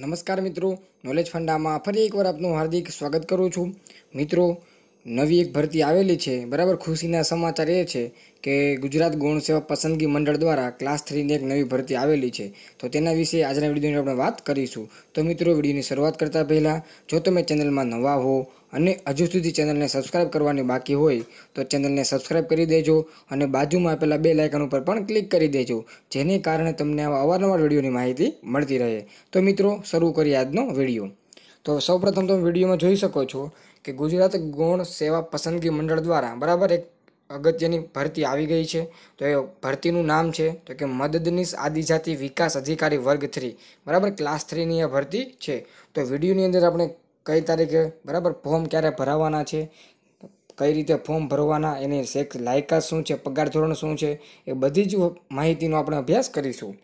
નમસ્કાર મિત્રો નોલેજ ફંડામાં ફરી એકવાર આપનું હાર્દિક સ્વાગત કરું છું મિત્રો નવી એક ભરતી આવેલી છે બરાબર ખુશીના સમાચાર એ છે કે ગુજરાત ગુણ સેવા પસંદગી મંડળ દ્વારા ક્લાસ થ્રીની એક નવી ભરતી આવેલી છે તો તેના વિશે આજના વિડીયોની આપણે વાત કરીશું તો મિત્રો વિડીયોની શરૂઆત કરતાં પહેલાં જો તમે ચેનલમાં નવા હો અને હજુ સુધી ચેનલને સબસ્ક્રાઇબ કરવાની બાકી હોય તો ચેનલને સબસ્ક્રાઇબ કરી દેજો અને બાજુમાં આપેલા બે લાઇકન ઉપર પણ ક્લિક કરી દેજો જેને કારણે તમને આવા અવારનવાર વિડીયોની માહિતી મળતી રહે તો મિત્રો શરૂ કરીએ આજનો વિડીયો તો સૌપ્રથમ તમે વિડીયોમાં જોઈ શકો છો કે ગુજરાત ગૌણ સેવા પસંદગી મંડળ દ્વારા બરાબર એક અગત્યની ભરતી આવી ગઈ છે તો એ ભરતીનું નામ છે તો કે મદદનીશ આદિજાતિ વિકાસ અધિકારી વર્ગ થ્રી બરાબર ક્લાસ થ્રીની એ ભરતી છે તો વિડીયોની અંદર આપણે કઈ તારીખે બરાબર ફોર્મ ક્યારે ભરાવાના છે કઈ રીતે ફોર્મ ભરવાના એની શેખ લાયકાત શું છે પગાર ધોરણ શું છે એ બધી જ માહિતીનો આપણે અભ્યાસ કરીશું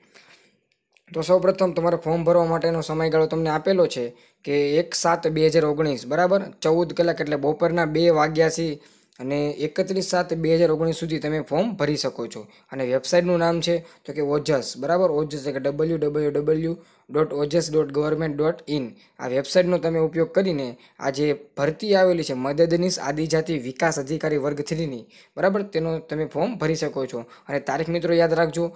તો સૌપ્રથમ તમારે ફોર્મ ભરવા માટેનો સમયગાળો તમને આપેલો છે કે એક સાત બે હજાર ઓગણીસ બરાબર ચૌદ કલાક એટલે બપોરના બે વાગ્યાથી અને એકત્રીસ સાત બે હજાર ઓગણીસ સુધી તમે ફોર્મ ભરી શકો છો અને વેબસાઇટનું નામ છે તો કે ઓજસ બરાબર ઓજસ કે W W W dot Ojas dot government dot in આ વેબસાઇટનો તમે ઉપયોગ કરીને આ જે ભરતી આવેલી છે મદદનીશ આદિજાતિ વિકાસ અધિકારી વર્ગ થ્રીની બરાબર તેનો તમે ફોર્મ ભરી શકો છો અને તારીખ મિત્રો યાદ રાખજો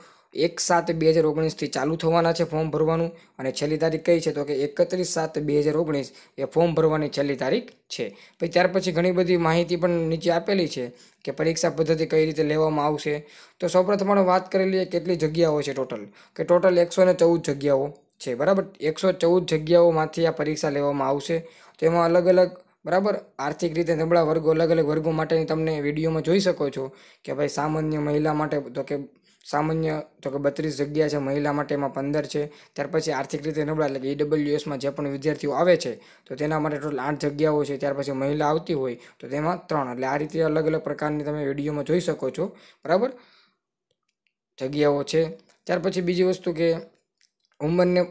એક સાત બે હજાર ઓગણીસથી ચાલુ થવાના છે ફોર્મ ભરવાનું અને છેલ્લી તારીખ કઈ છે તો કે એકત્રીસ સાત બે હજાર ઓગણીસ એ ફોર્મ ભરવાની છેલ્લી તારીખ છે પછી ત્યાર પછી ઘણી બધી માહિતી પણ નીચે આપેલી છે કે પરીક્ષા પદ્ધતિ કઈ રીતે લેવામાં આવશે તો સૌપ્રથમ આપણે વાત કરી લઈએ કેટલી જગ્યાઓ છે ટોટલ કે ટોટલ એકસો ચૌદ જગ્યાઓ છે બરાબર એકસો ચૌદ જગ્યાઓમાંથી આ પરીક્ષા લેવામાં આવશે તો એમાં અલગ અલગ બરાબર આર્થિક રીતે નબળા વર્ગો અલગ અલગ વર્ગો માટેની તમને વિડીયોમાં જોઈ શકો છો કે ભાઈ સામાન્ય મહિલા માટે તો કે સામાન્ય તો કે બત્રીસ જગ્યા છે મહિલા માટે એમાં પંદર છે ત્યાર પછી આર્થિક રીતે નબળા એટલે કે ઈડબ્લ્યુએસમાં જે પણ વિદ્યાર્થીઓ આવે છે તો તેના માટે ટોટલ આઠ જગ્યાઓ છે ત્યાર પછી મહિલા આવતી હોય તો તેમાં ત્રણ એટલે આ રીતે અલગ અલગ પ્રકારની તમે વિડીયોમાં જોઈ શકો છો બરાબર જગ્યાઓ છે ત્યાર પછી બીજી વસ્તુ કે ઉંમરને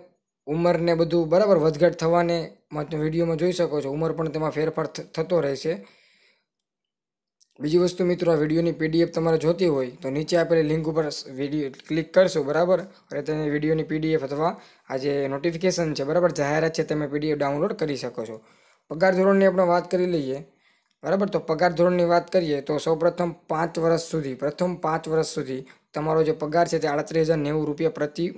ઉંમરને બધું બરાબર વધઘટ થવાને વિડીયોમાં જોઈ શકો છો ઉંમર પણ તેમાં ફેરફાર થતો રહેશે બીજી વસ્તુ મિત્રો આ વિડીયોની પીડીએફ તમારે જોતી હોય તો નીચે આપેલી લિંક ઉપર વિડીયો ક્લિક કરશો બરાબર અને તેને વિડીયોની પીડીએફ અથવા આ જે નોટિફિકેશન છે બરાબર જાહેરાત છે તમે પીડીએફ ડાઉનલોડ કરી શકો છો પગાર ધોરણની આપણે વાત કરી લઈએ બરાબર તો પગાર ધોરણની વાત કરીએ તો સૌપ્રથમ પાંચ વર્ષ સુધી પ્રથમ પાંચ વર્ષ સુધી તમારો જે પગાર છે તે આડત્રીસ હજાર નેવું રૂપિયા પ્રતિ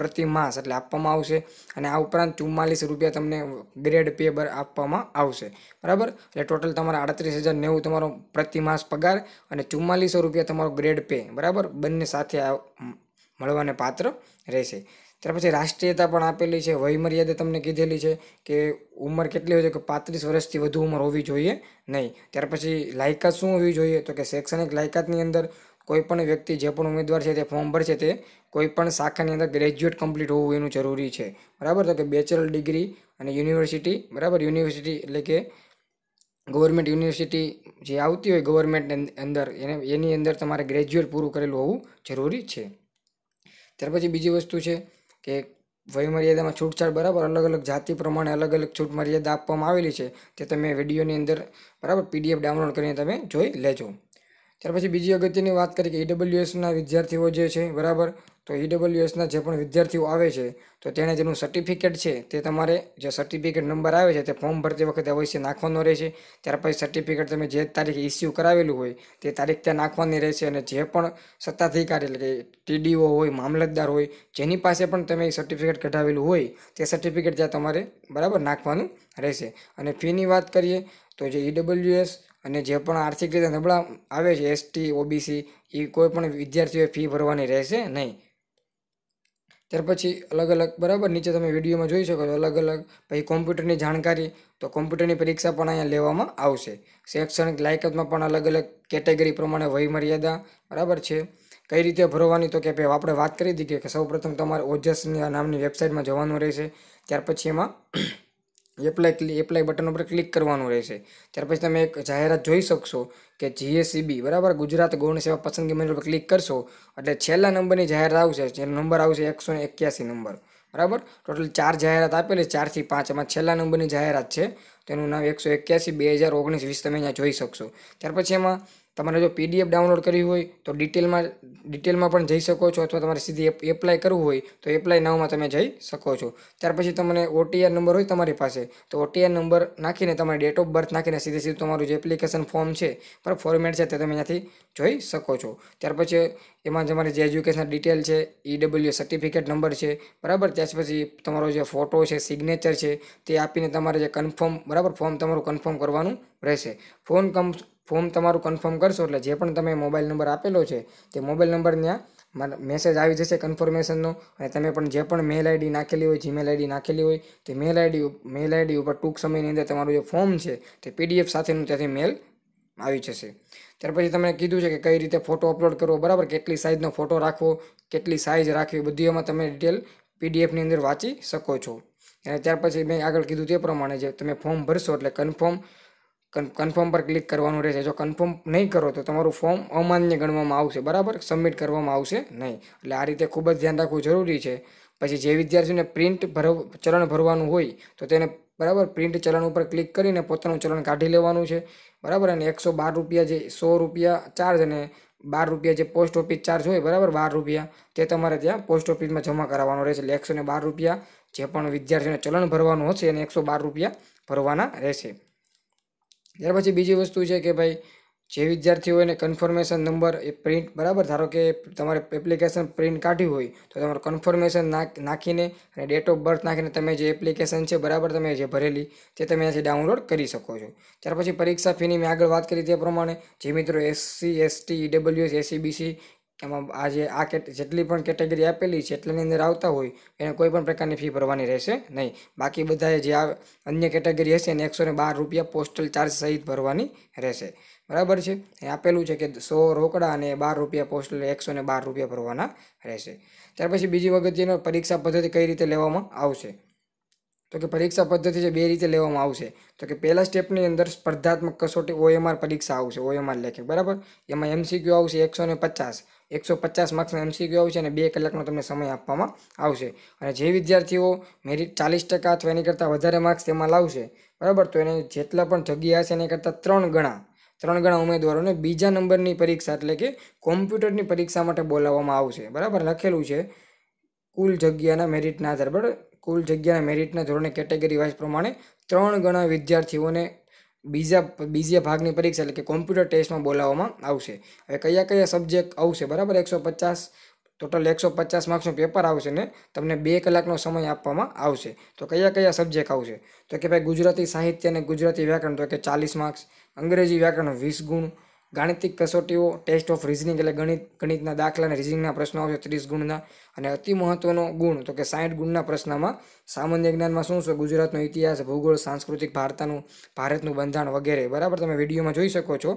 પ્રતિમાસ એટલે આપવામાં આવશે અને આ ઉપરાંત ચુમ્માલીસ રૂપિયા તમને ગ્રેડ પે બર આપવામાં આવશે બરાબર એટલે ટોટલ તમારા આડત્રીસ હજાર નેવું તમારો પ્રતિમાસ પગાર અને ચુમ્માલીસો રૂપિયા તમારો ગ્રેડ પે બરાબર બંને સાથે મળવાને પાત્ર રહેશે ત્યાર પછી રાષ્ટ્રીયતા પણ આપેલી છે વયમર્યાદા તમને કીધેલી છે કે ઉંમર કેટલી હોય છે કે પાંત્રીસ વર્ષથી વધુ ઉંમર હોવી જોઈએ નહીં ત્યાર પછી લાયકાત શું હોવી જોઈએ તો કે શૈક્ષણિક લાયકાતની અંદર કોઈપણ વ્યક્તિ જે પણ ઉમેદવાર છે તે ફોર્મ ભરશે તે કોઈપણ શાખાની અંદર ગ્રેજ્યુએટ કમ્પ્લીટ હોવું એનું જરૂરી છે બરાબર તો કે બેચલર ડિગ્રી અને યુનિવર્સિટી બરાબર યુનિવર્સિટી એટલે કે ગવર્મેન્ટ યુનિવર્સિટી જે આવતી હોય ગવર્મેન્ટ અંદર એને એની અંદર તમારે ગ્રેજ્યુએટ પૂરું કરેલું હોવું જરૂરી છે ત્યાર પછી બીજી વસ્તુ છે કે વયમર્યાદામાં છૂટછાટ બરાબર અલગ અલગ જાતિ પ્રમાણે અલગ અલગ છૂટ મર્યાદા આપવામાં આવેલી છે તે તમે વિડીયોની અંદર બરાબર પીડીએફ ડાઉનલોડ કરીને તમે જોઈ લેજો ત્યાર પછી બીજી અગત્યની વાત કરીએ કે ઈડબ્લ્યુએસના e વિદ્યાર્થીઓ જે છે બરાબર તો ઈડબ્લ્યુએસના e જે પણ વિદ્યાર્થીઓ આવે છે તો તેણે જેનું સર્ટિફિકેટ છે તે તમારે જે સર્ટિફિકેટ નંબર આવે છે તે ફોર્મ ભરતી વખતે અવશ્ય નાખવાનો રહેશે ત્યાર પછી સર્ટિફિકેટ તમે જે તારીખે ઇસ્યુ કરાવેલું હોય તે તારીખ ત્યાં નાખવાની રહેશે અને જે પણ સત્તાધિકારી એટલે કે ટીડીઓ હોય મામલતદાર હોય જેની પાસે પણ તમે સર્ટિફિકેટ કઢાવેલું હોય તે સર્ટિફિકેટ ત્યાં તમારે બરાબર નાખવાનું રહેશે અને ફીની વાત કરીએ તો જે ઈડબ્લ્યુએસ e અને જે પણ આર્થિક રીતે નબળા આવે છે એસટી ઓબીસી એ કોઈ પણ વિદ્યાર્થીઓએ ફી ભરવાની રહેશે નહીં ત્યાર પછી અલગ અલગ બરાબર નીચે તમે વિડીયોમાં જોઈ શકો છો અલગ અલગ પછી કોમ્પ્યુટરની જાણકારી તો કોમ્પ્યુટરની પરીક્ષા પણ અહીંયા લેવામાં આવશે શૈક્ષણિક લાયકાતમાં પણ અલગ અલગ કેટેગરી પ્રમાણે વયમર્યાદા બરાબર છે કઈ રીતે ભરવાની તો કે ભાઈ આપણે વાત કરી દીધી કે સૌપ્રથમ તમારે ઓજસની નામની વેબસાઇટમાં જવાનું રહેશે ત્યાર પછી એમાં એપ્લાય એપ્લાય બટન ઉપર ક્લિક કરવાનું રહેશે ત્યાર પછી તમે એક જાહેરાત જોઈ શકશો કે જીએસસીબી e બરાબર ગુજરાત ગૌણ સેવા પસંદગી મેન્યુ પર ક્લિક કરશો એટલે છેલ્લા નંબરની જાહેરાત આવશે જેનો નંબર આવશે એકસો એક્યાસી નંબર બરાબર ટોટલ ચાર જાહેરાત આપેલી ચારથી પાંચ એમાં છેલ્લા નંબરની જાહેરાત છે તેનું નામ એકસો એક્યાસી બે હજાર ઓગણીસ વીસ તમે અહીંયા જોઈ શકશો ત્યાર પછી એમાં તમારે જો પીડીએફ ડાઉનલોડ કરવી હોય તો ડિટેલમાં ડિટેલમાં પણ જઈ શકો છો અથવા તમારે સીધી એપ્લાય કરવું હોય તો એપ્લાય નાવમાં તમે જઈ શકો છો ત્યાર પછી તમને ઓટીઆર નંબર હોય તમારી પાસે તો ઓટીઆર નંબર નાખીને તમારી ડેટ ઓફ બર્થ નાખીને સીધે સીધું તમારું જે એપ્લિકેશન ફોર્મ છે પર ફોર્મેટ છે તે તમે ત્યાંથી જોઈ શકો છો ત્યાર પછી એમાં તમારી જે એજ્યુકેશન ડિટેલ છે ઈડબલ્યુ સર્ટિફિકેટ નંબર છે બરાબર ત્યાર પછી તમારો જે ફોટો છે સિગ્નેચર છે તે આપીને તમારે જે કન્ફર્મ બરાબર ફોર્મ તમારું કન્ફર્મ કરવાનું રહેશે ફોન કમ ફોર્મ તમારું કન્ફર્મ કરશો એટલે જે પણ તમે મોબાઈલ નંબર આપેલો છે તે મોબાઈલ નંબર ત્યાં મેસેજ આવી જશે કન્ફર્મેશનનો અને તમે પણ જે પણ મેલ આઈડી નાખેલી હોય જીમેલ આઈડી નાખેલી હોય તે મેલ આઈડી મેલ આઈડી ઉપર ટૂંક સમયની અંદર તમારું જે ફોર્મ છે તે પીડીએફ સાથેનું ત્યાંથી મેલ આવી જશે ત્યાર પછી તમને કીધું છે કે કઈ રીતે ફોટો અપલોડ કરવો બરાબર કેટલી સાઇઝનો ફોટો રાખવો કેટલી સાઇઝ રાખવી બધી એમાં તમે ડિટેલ પીડીએફની અંદર વાંચી શકો છો અને ત્યાર પછી મેં આગળ કીધું તે પ્રમાણે જે તમે ફોર્મ ભરશો એટલે કન્ફર્મ કન્ફર્મ પર ક્લિક કરવાનું રહેશે જો કન્ફર્મ નહીં કરો તો તમારું ફોર્મ અમાન્ય ગણવામાં આવશે બરાબર સબમિટ કરવામાં આવશે નહીં એટલે આ રીતે ખૂબ જ ધ્યાન રાખવું જરૂરી છે પછી જે વિદ્યાર્થીઓને પ્રિન્ટ ભરવ ચલણ ભરવાનું હોય તો તેને બરાબર પ્રિન્ટ ચલણ ઉપર ક્લિક કરીને પોતાનું ચલણ કાઢી લેવાનું છે બરાબર અને એકસો બાર રૂપિયા જે સો રૂપિયા ચાર્જ અને બાર રૂપિયા જે પોસ્ટ ઓફિસ ચાર્જ હોય બરાબર બાર રૂપિયા તે તમારે ત્યાં પોસ્ટ ઓફિસમાં જમા કરાવવાનો રહેશે એટલે એકસો બાર રૂપિયા જે પણ વિદ્યાર્થીઓને ચલણ ભરવાનું હશે એને એકસો બાર રૂપિયા ભરવાના રહેશે ત્યાર પછી બીજી વસ્તુ છે કે ભાઈ જે વિદ્યાર્થીઓને કન્ફર્મેશન નંબર એ પ્રિન્ટ બરાબર ધારો કે તમારે એપ્લિકેશન પ્રિન્ટ કાઢ્યું હોય તો તમારું કન્ફર્મેશન નાખીને અને ડેટ ઓફ બર્થ નાખીને તમે જે એપ્લિકેશન છે બરાબર તમે જે ભરેલી તે તમે અહીંયાથી ડાઉનલોડ કરી શકો છો ત્યાર પછી પરીક્ષા ફીની મેં આગળ વાત કરી તે પ્રમાણે જે મિત્રો એસસી એસટી ઈડબ્લ્યુએસ એસીબીસી એમાં આ જે આ જેટલી પણ કેટેગરી આપેલી છે એટલાની અંદર આવતા હોય એને કોઈ પણ પ્રકારની ફી ભરવાની રહેશે નહીં બાકી બધાએ જે આ અન્ય કેટેગરી હશે એને એકસો બાર રૂપિયા પોસ્ટલ ચાર્જ સહિત ભરવાની રહેશે બરાબર છે એ આપેલું છે કે સો રોકડા અને બાર રૂપિયા પોસ્ટલ એકસો બાર રૂપિયા ભરવાના રહેશે ત્યાર પછી બીજી વખત પરીક્ષા પદ્ધતિ કઈ રીતે લેવામાં આવશે તો કે પરીક્ષા પદ્ધતિ છે બે રીતે લેવામાં આવશે તો કે પહેલા સ્ટેપની અંદર સ્પર્ધાત્મક કસોટી ઓએમઆર પરીક્ષા આવશે ઓએમઆર લેખે બરાબર એમાં એમસીક્યુ આવશે એકસો ને પચાસ એકસો પચાસ માર્ક્સનો એમસીક્યુ આવશે અને બે કલાકનો તમને સમય આપવામાં આવશે અને જે વિદ્યાર્થીઓ મેરિટ ચાલીસ ટકા અથવા એની કરતાં વધારે માર્ક્સ તેમાં લાવશે બરાબર તો એને જેટલા પણ જગ્યા હશે એની કરતાં ત્રણ ગણા ત્રણ ગણા ઉમેદવારોને બીજા નંબરની પરીક્ષા એટલે કે કોમ્પ્યુટરની પરીક્ષા માટે બોલાવવામાં આવશે બરાબર લખેલું છે કુલ જગ્યાના મેરિટના આધાર બરાબર કુલ જગ્યાના મેરિટના ધોરણે કેટેગરી વાઇઝ પ્રમાણે ત્રણ ગણા વિદ્યાર્થીઓને બીજા બીજા ભાગની પરીક્ષા એટલે કે કોમ્પ્યુટર ટેસ્ટમાં બોલાવવામાં આવશે હવે કયા કયા સબ્જેક્ટ આવશે બરાબર એકસો પચાસ ટોટલ એકસો પચાસ માર્ક્સનું પેપર આવશે ને તમને બે કલાકનો સમય આપવામાં આવશે તો કયા કયા સબ્જેક્ટ આવશે તો કે ભાઈ ગુજરાતી સાહિત્ય અને ગુજરાતી વ્યાકરણ તો કે ચાલીસ માર્ક્સ અંગ્રેજી વ્યાકરણ વીસ ગુણ ગાણિતિક કસોટીઓ ટેસ્ટ ઓફ રિઝનિંગ એટલે ગણિત ગણિતના દાખલા અને રિઝનિંગના પ્રશ્નો આવશે ત્રીસ ગુણના અને અતિ મહત્ત્વનો ગુણ તો કે સાઠ ગુણના પ્રશ્નમાં સામાન્ય જ્ઞાનમાં શું છે ગુજરાતનો ઇતિહાસ ભૂગોળ સાંસ્કૃતિક ભારતનું ભારતનું બંધારણ વગેરે બરાબર તમે વિડીયોમાં જોઈ શકો છો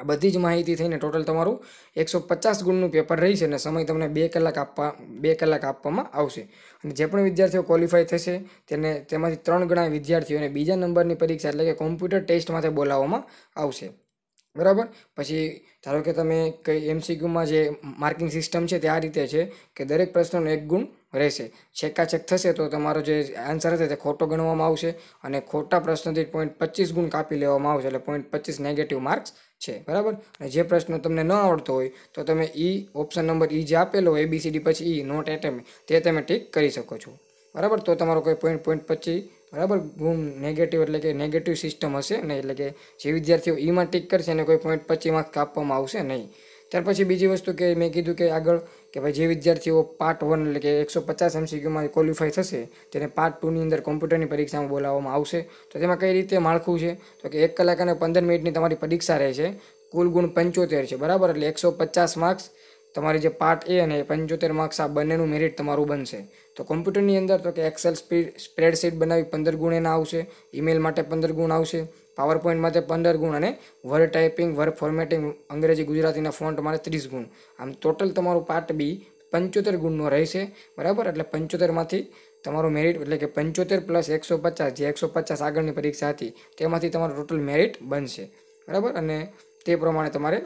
આ બધી જ માહિતી થઈને ટોટલ તમારું એકસો પચાસ ગુણનું પેપર રહી અને સમય તમને બે કલાક આપવા બે કલાક આપવામાં આવશે અને જે પણ વિદ્યાર્થીઓ ક્વોલિફાય થશે તેને તેમાંથી ત્રણ ગણા વિદ્યાર્થીઓને બીજા નંબરની પરીક્ષા એટલે કે કોમ્પ્યુટર ટેસ્ટમાંથી બોલાવવામાં આવશે બરાબર પછી ધારો કે તમે કઈ એમસીક્યુમાં જે માર્કિંગ સિસ્ટમ છે તે આ રીતે છે કે દરેક પ્રશ્નનો એક ગુણ રહેશે છેકાછેક થશે તો તમારો જે આન્સર હશે તે ખોટો ગણવામાં આવશે અને ખોટા પ્રશ્નથી પોઈન્ટ પચીસ ગુણ કાપી લેવામાં આવશે એટલે પોઈન્ટ પચીસ નેગેટિવ માર્ક્સ છે બરાબર અને જે પ્રશ્ન તમને ન આવડતો હોય તો તમે ઈ ઓપ્શન નંબર ઈ જે આપેલો હોય એબીસીડી પછી ઈ નોટ એટેમ તે તમે ટીક કરી શકો છો બરાબર તો તમારો કોઈ પોઈન્ટ પોઈન્ટ પચીસ બરાબર ગુણ નેગેટિવ એટલે કે નેગેટિવ સિસ્ટમ હશે નહીં એટલે કે જે વિદ્યાર્થીઓ ઈમાં ટીક કરશે એને કોઈ પોઈન્ટ પચી માર્ક કાપવામાં આવશે નહીં ત્યાર પછી બીજી વસ્તુ કે મેં કીધું કે આગળ કે ભાઈ જે વિદ્યાર્થીઓ પાર્ટ વન એટલે કે એકસો પચાસ એમસીક્યુમાં ક્વોલિફાય થશે તેને પાર્ટ ટુની અંદર કોમ્પ્યુટરની પરીક્ષામાં બોલાવવામાં આવશે તો તેમાં કઈ રીતે માળખું છે તો કે એક કલાક અને પંદર મિનિટની તમારી પરીક્ષા રહે છે કુલ ગુણ પંચોતેર છે બરાબર એટલે એકસો પચાસ માર્ક્સ તમારી જે પાર્ટ એ અને પંચોતેર માર્ક્સ આ બંનેનું મેરિટ તમારું બનશે તો કોમ્પ્યુટરની અંદર તો કે એક્સેલ સ્પીડ સ્પ્રેડશીટ બનાવી પંદર ગુણ એના આવશે ઈમેલ માટે પંદર ગુણ આવશે પાવર પોઈન્ટ માટે પંદર ગુણ અને વર્ડ ટાઈપિંગ વર્ડ ફોર્મેટિંગ અંગ્રેજી ગુજરાતીના ફોન્ટ માટે ત્રીસ ગુણ આમ ટોટલ તમારું પાર્ટ બી પંચોતેર ગુણનો રહેશે બરાબર એટલે પંચોતેરમાંથી તમારું મેરિટ એટલે કે પંચોતેર પ્લસ એકસો પચાસ જે એકસો પચાસ આગળની પરીક્ષા હતી તેમાંથી તમારું ટોટલ મેરિટ બનશે બરાબર અને તે પ્રમાણે તમારે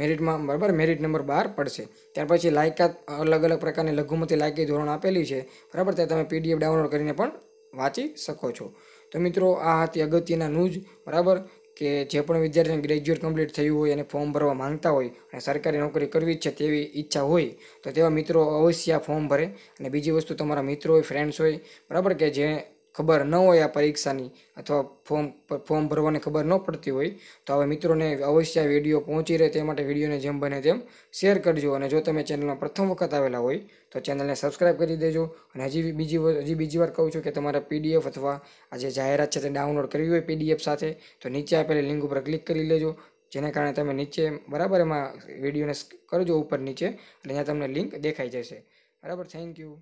મેરિટમાં બરાબર મેરિટ નંબર બાર પડશે ત્યાર પછી લાયકાત અલગ અલગ પ્રકારની લઘુમતી લાયકી ધોરણ આપેલી છે બરાબર તે તમે પીડીએફ ડાઉનલોડ કરીને પણ વાંચી શકો છો તો મિત્રો આ હતી અગત્યના ન્યૂઝ બરાબર કે જે પણ વિદ્યાર્થીને ગ્રેજ્યુએટ કમ્પ્લીટ થયું હોય અને ફોર્મ ભરવા માંગતા હોય અને સરકારી નોકરી કરવી છે તેવી ઈચ્છા હોય તો તેવા મિત્રો અવશ્ય આ ફોર્મ ભરે અને બીજી વસ્તુ તમારા મિત્રો હોય ફ્રેન્ડ્સ હોય બરાબર કે જે ખબર ન હોય આ પરીક્ષાની અથવા ફોર્મ ફોર્મ ભરવાની ખબર ન પડતી હોય તો હવે મિત્રોને અવશ્ય આ વિડીયો પહોંચી રહે તે માટે વિડીયોને જેમ બને તેમ શેર કરજો અને જો તમે ચેનલમાં પ્રથમ વખત આવેલા હોય તો ચેનલને સબસ્ક્રાઇબ કરી દેજો અને હજી બીજી હજી બીજી વાર કહું છું કે તમારે પીડીએફ અથવા આ જે જાહેરાત છે તે ડાઉનલોડ કરવી હોય પીડીએફ સાથે તો નીચે આપેલી લિંક ઉપર ક્લિક કરી લેજો જેને કારણે તમે નીચે બરાબર એમાં વિડીયોને કરજો ઉપર નીચે એટલે ત્યાં તમને લિંક દેખાઈ જશે બરાબર થેન્ક યુ